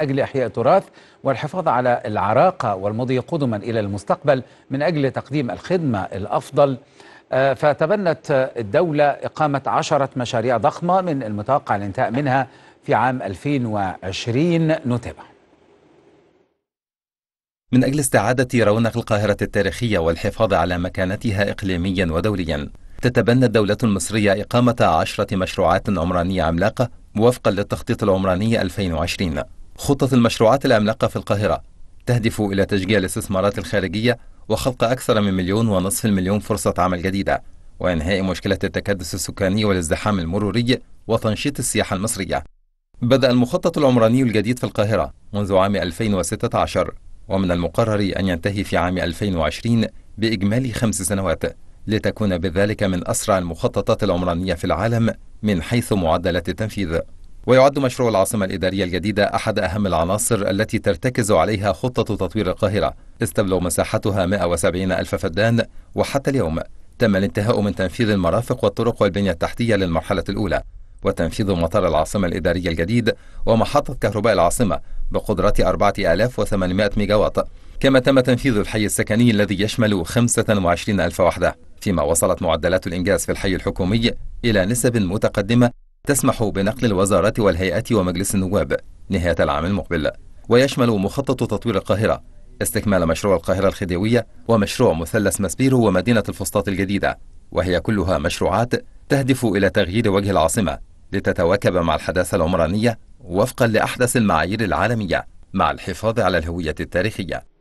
أجل إحياء التراث والحفاظ على العراقة والمضي قدما إلى المستقبل من أجل تقديم الخدمة الأفضل آه، فتبنت الدولة إقامة عشرة مشاريع ضخمة من المتوقع الانتهاء منها في عام 2020 نتابع من أجل استعادة رونق القاهرة التاريخية والحفاظ على مكانتها إقليميا ودوليا تتبنى الدولة المصرية إقامة عشرة مشروعات عمرانية عملاقة وفقا للتخطيط العمراني 2020 خطة المشروعات العملاقة في القاهرة تهدف إلى تشجيع الاستثمارات الخارجية وخلق أكثر من مليون ونصف المليون فرصة عمل جديدة وإنهاء مشكلة التكدس السكاني والازدحام المروري وتنشيط السياحة المصرية بدأ المخطط العمراني الجديد في القاهرة منذ عام 2016 ومن المقرر أن ينتهي في عام 2020 بإجمالي خمس سنوات لتكون بذلك من أسرع المخططات العمرانية في العالم من حيث معدلات التنفيذ ويعد مشروع العاصمة الإدارية الجديدة أحد أهم العناصر التي ترتكز عليها خطة تطوير القاهرة استبلغ مساحتها 170 ألف فدان وحتى اليوم تم الانتهاء من تنفيذ المرافق والطرق والبنية التحتية للمرحلة الأولى وتنفيذ مطار العاصمة الإدارية الجديد ومحطة كهرباء العاصمة بقدرة 4800 ميجاوات كما تم تنفيذ الحي السكني الذي يشمل 25 ألف وحدة فيما وصلت معدلات الإنجاز في الحي الحكومي إلى نسب متقدمة تسمح بنقل الوزارات والهيئات ومجلس النواب نهاية العام المقبل ويشمل مخطط تطوير القاهرة استكمال مشروع القاهرة الخديوية ومشروع مثلث مسبيرو ومدينة الفسطاط الجديدة وهي كلها مشروعات تهدف إلى تغيير وجه العاصمة لتتواكب مع الحداثة العمرانية وفقا لأحدث المعايير العالمية مع الحفاظ على الهوية التاريخية